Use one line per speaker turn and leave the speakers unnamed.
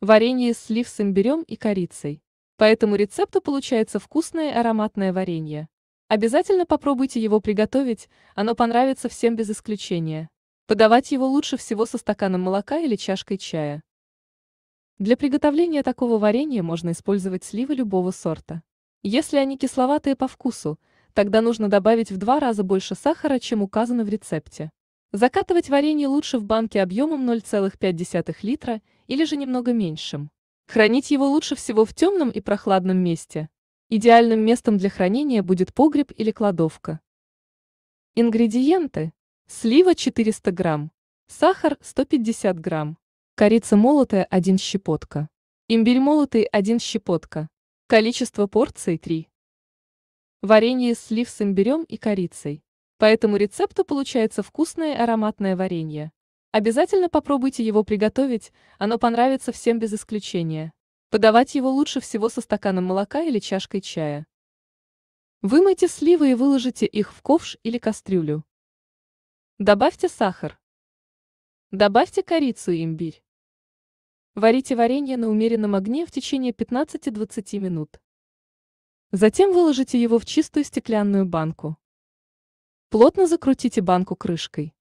Варенье из слив с имбирем и корицей. По этому рецепту получается вкусное и ароматное варенье. Обязательно попробуйте его приготовить, оно понравится всем без исключения. Подавать его лучше всего со стаканом молока или чашкой чая. Для приготовления такого варенья можно использовать сливы любого сорта. Если они кисловатые по вкусу, тогда нужно добавить в два раза больше сахара, чем указано в рецепте. Закатывать варенье лучше в банке объемом 0,5 литра или же немного меньшим. Хранить его лучше всего в темном и прохладном месте. Идеальным местом для хранения будет погреб или кладовка. Ингредиенты. Слива 400 грамм. Сахар 150 грамм. Корица молотая 1 щепотка. Имбирь молотый 1 щепотка. Количество порций 3. Варенье из слив с имбирем и корицей. По этому рецепту получается вкусное и ароматное варенье. Обязательно попробуйте его приготовить, оно понравится всем без исключения. Подавать его лучше всего со стаканом молока или чашкой чая. Вымойте сливы и выложите их в ковш или кастрюлю. Добавьте сахар. Добавьте корицу и имбирь. Варите варенье на умеренном огне в течение 15-20 минут. Затем выложите его в чистую стеклянную банку. Плотно закрутите банку крышкой.